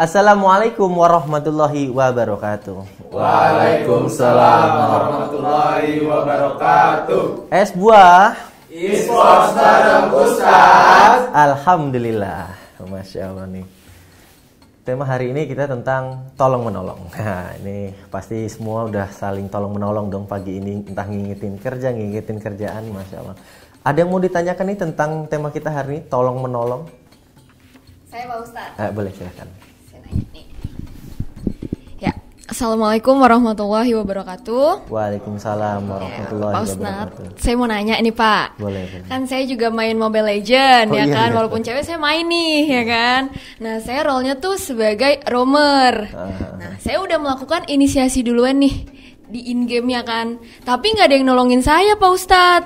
Assalamualaikum warahmatullahi wabarakatuh. Waalaikumsalam warahmatullahi wabarakatuh. Es buah. Ispos bareng Ustaz. Alhamdulillah. Masya Allah nih. Tema hari ini kita tentang tolong menolong. Nah, ini pasti semua udah saling tolong menolong dong pagi ini entah ngingetin kerja, ngingetin kerjaan, masya Allah. Ada yang mau ditanyakan nih tentang tema kita hari ini tolong menolong? Saya Pak Ustaz. Eh, boleh silahkan. Assalamualaikum warahmatullahi wabarakatuh. Waalaikumsalam warahmatullahi Pak Ustad, Saya mau nanya nih Pak. Boleh. boleh. Kan saya juga main Mobile Legend oh, ya iya, kan, iya. walaupun cewek saya main nih ya kan. Nah saya role-nya tuh sebagai roamer. Uh. Nah saya udah melakukan inisiasi duluan nih di in game ya kan. Tapi nggak ada yang nolongin saya Pak Ustad.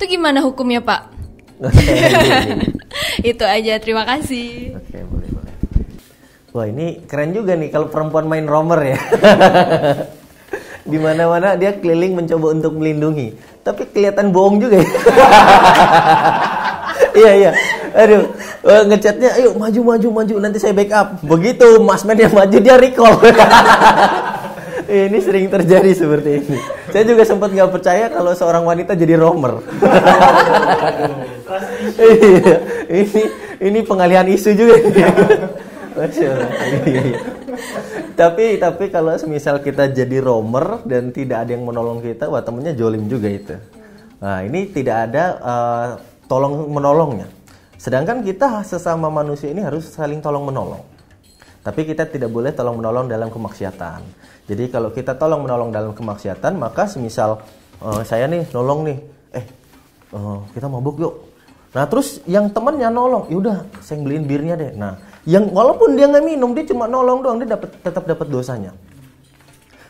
Itu gimana hukumnya Pak? Itu aja terima kasih. Okay, Wah ini keren juga nih kalau perempuan main romer ya. dimana mana dia keliling mencoba untuk melindungi, tapi kelihatan bohong juga ya. Iya iya. Aduh, eh, ngechatnya ayo maju maju maju nanti saya backup. Begitu Mas Men yang maju dia recall. Iya, ini sering terjadi seperti ini. Saya juga sempat nggak percaya kalau seorang wanita jadi romer. Iya, ini ini pengalihan isu juga. Iya, iya. tapi tapi kalau semisal kita jadi romer dan tidak ada yang menolong kita, wah temennya jolim juga itu. Nah ini tidak ada uh, tolong menolongnya. Sedangkan kita sesama manusia ini harus saling tolong menolong. Tapi kita tidak boleh tolong menolong dalam kemaksiatan. Jadi kalau kita tolong menolong dalam kemaksiatan, maka semisal uh, saya nih nolong nih, eh uh, kita mabuk yuk. Nah terus yang temennya nolong, yaudah saya beliin birnya deh. Nah yang walaupun dia nggak minum dia cuma nolong doang dia dapat tetap dapat dosanya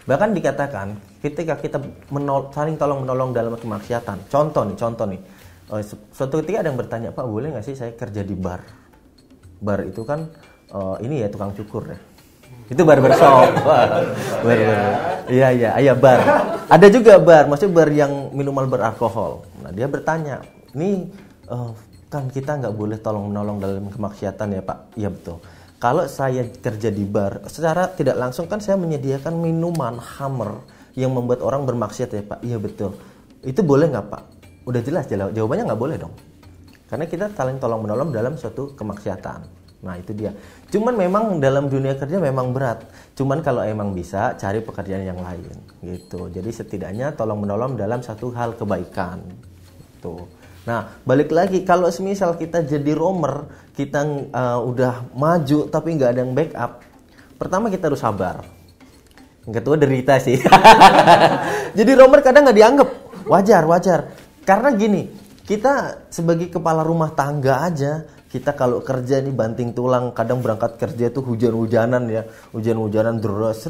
bahkan dikatakan ketika kita menol, saling tolong menolong dalam kemaksiatan contoh nih contoh nih uh, suatu ketika ada yang bertanya pak boleh nggak sih saya kerja di bar bar itu kan uh, ini ya tukang cukur ya itu barber shop bar iya iya iya bar ada juga bar maksudnya bar yang minuman beralkohol nah dia bertanya nih uh, kan kita nggak boleh tolong menolong dalam kemaksiatan ya Pak. Iya betul. Kalau saya kerja di bar, secara tidak langsung kan saya menyediakan minuman hammer yang membuat orang bermaksiat ya Pak. Iya betul. Itu boleh nggak Pak? Udah jelas jawabannya nggak boleh dong. Karena kita saling tolong menolong dalam suatu kemaksiatan. Nah itu dia. Cuman memang dalam dunia kerja memang berat. Cuman kalau emang bisa cari pekerjaan yang lain gitu. Jadi setidaknya tolong menolong dalam satu hal kebaikan. Tuh. Gitu. Nah, balik lagi kalau semisal kita jadi romer, kita uh, udah maju tapi nggak ada yang backup. Pertama kita harus sabar. Yang kedua derita sih. jadi romer kadang nggak dianggap. Wajar, wajar. Karena gini, kita sebagai kepala rumah tangga aja kita kalau kerja ini banting tulang kadang berangkat kerja itu hujan-hujanan ya hujan-hujanan deras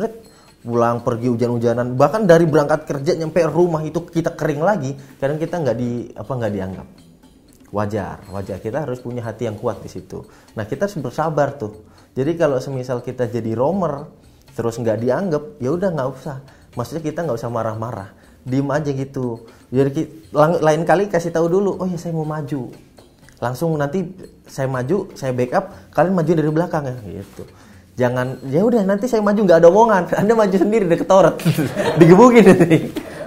pulang pergi hujan-hujanan bahkan dari berangkat kerja nyampe rumah itu kita kering lagi kadang kita nggak di apa nggak dianggap wajar wajar kita harus punya hati yang kuat di situ nah kita harus bersabar tuh jadi kalau semisal kita jadi romer terus nggak dianggap ya udah nggak usah maksudnya kita nggak usah marah-marah diem aja gitu jadi lain kali kasih tahu dulu oh ya saya mau maju langsung nanti saya maju saya backup kalian maju dari belakang ya gitu jangan ya udah nanti saya maju nggak ada omongan anda maju sendiri udah ketoret digebukin nanti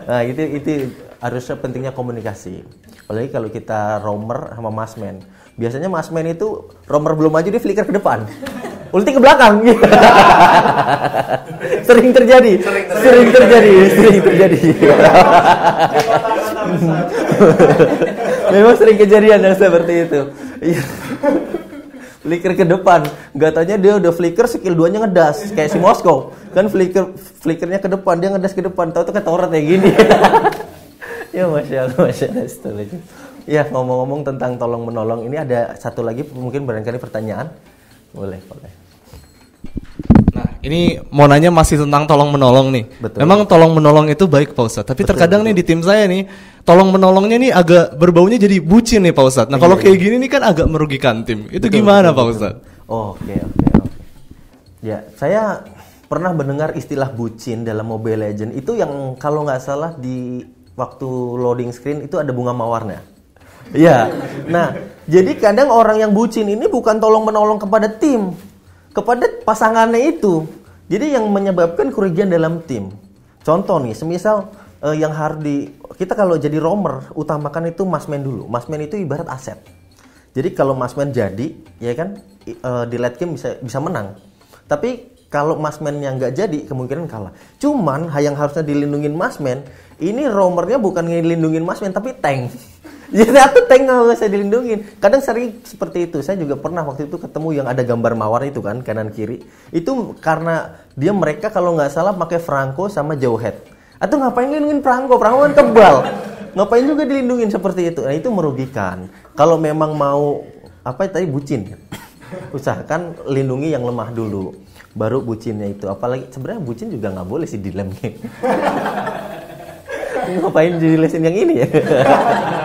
nah itu itu harusnya pentingnya komunikasi apalagi kalau kita romer sama masmen biasanya masmen itu romer belum maju dia flicker ke depan ulti ke belakang sering terjadi sering, sering, terjadi sering terjadi sering terjadi memang sering kejadian yang seperti itu flicker ke depan. Gak tanya dia udah flicker skill duanya ngedas kayak si Moskow. Kan flicker flickernya ke depan, dia ngedas ke depan. tau tuh ketoret kayak gini. ya masya Allah, masya Allah. Ya ngomong-ngomong tentang tolong menolong ini ada satu lagi mungkin barangkali pertanyaan. Boleh, boleh ini mau nanya masih tentang tolong menolong nih. Betul. Memang tolong menolong itu baik Pak Ustadz, tapi betul, terkadang nih di tim saya nih tolong menolongnya nih agak berbaunya jadi bucin nih Pak Ustadz. Nah, kalau iya, kayak iya. gini nih kan agak merugikan tim. Itu betul, gimana betul, Pak Ustadz? Oke, oke, oke. Ya, saya pernah mendengar istilah bucin dalam Mobile Legend itu yang kalau nggak salah di waktu loading screen itu ada bunga mawarnya. Nah. Ya. Nah, jadi kadang orang yang bucin ini bukan tolong menolong kepada tim, kepada pasangannya itu. Jadi yang menyebabkan kerugian dalam tim. Contoh nih, semisal uh, yang Hardi kita kalau jadi romer utamakan itu masmen dulu. Masmen itu ibarat aset. Jadi kalau masmen jadi, ya kan uh, di late game bisa bisa menang. Tapi kalau masmen yang nggak jadi kemungkinan kalah. Cuman yang harusnya dilindungin masmen, ini romernya bukan ngelindungin masmen tapi tank. Jadi atau tengok nggak usah dilindungi. Kadang sering seperti itu. Saya juga pernah waktu itu ketemu yang ada gambar mawar itu kan kanan kiri. Itu karena dia mereka kalau nggak salah pakai Franco sama Jauhead. Atau ngapain lindungin Franco? Franco kan kebal. ngapain juga dilindungi seperti itu? Nah itu merugikan. Kalau memang mau apa tadi bucin, usahakan lindungi yang lemah dulu baru bucinnya itu apalagi sebenarnya bucin juga nggak boleh sih di ngapain jadi lesin yang ini ya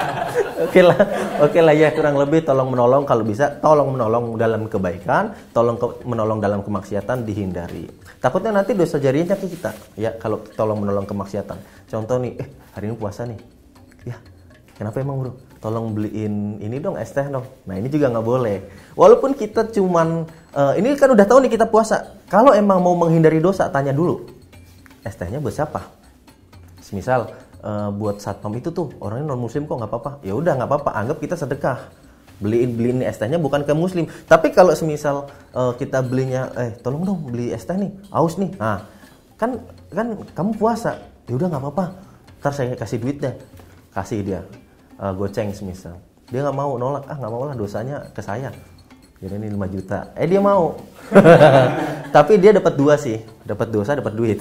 Oke lah, oke lah ya kurang lebih tolong menolong kalau bisa tolong menolong dalam kebaikan, tolong ke, menolong dalam kemaksiatan dihindari. Takutnya nanti dosa jariahnya ke kita ya kalau tolong menolong kemaksiatan. Contoh nih, eh hari ini puasa nih, ya kenapa emang bro? Tolong beliin ini dong es teh dong. Nah ini juga nggak boleh. Walaupun kita cuman uh, ini kan udah tahu nih kita puasa. Kalau emang mau menghindari dosa tanya dulu es tehnya buat siapa? Misal uh, buat satpam itu tuh orangnya non muslim kok nggak apa-apa ya udah nggak apa-apa anggap kita sedekah beliin beliin es tehnya bukan ke muslim tapi kalau semisal uh, kita belinya eh tolong dong beli es teh nih aus nih nah kan kan kamu puasa ya udah nggak apa-apa ntar saya kasih duit deh kasih dia uh, goceng semisal dia nggak mau nolak ah nggak mau lah dosanya ke saya jadi ini 5 juta eh dia mau tapi dia dapat dua sih dapat dosa dapat duit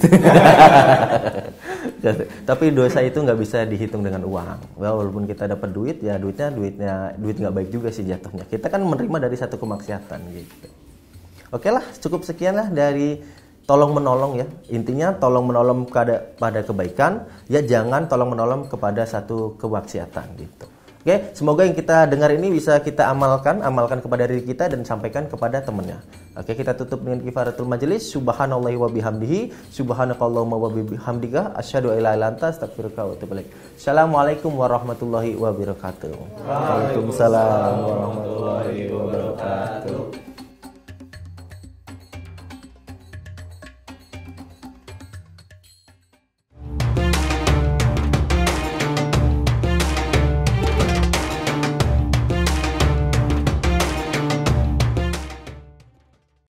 tapi dosa itu nggak bisa dihitung dengan uang walaupun kita dapat duit ya duitnya duitnya duit nggak baik juga sih jatuhnya kita kan menerima dari satu kemaksiatan gitu oke lah cukup sekian lah dari tolong menolong ya intinya tolong menolong pada pada kebaikan ya jangan tolong menolong kepada satu kemaksiatan gitu Oke, okay? semoga yang kita dengar ini bisa kita amalkan, amalkan kepada diri kita dan sampaikan kepada temannya. Oke, okay, kita tutup dengan kifaratul majelis. Subhanallahi wa bihamdihi, subhanakallahumma wa bihamdika, asyhadu alla ilaha illa astaghfiruka wa atubu ilaik. Assalamualaikum warahmatullahi wabarakatuh. Waalaikumsalam warahmatullahi wabarakatuh.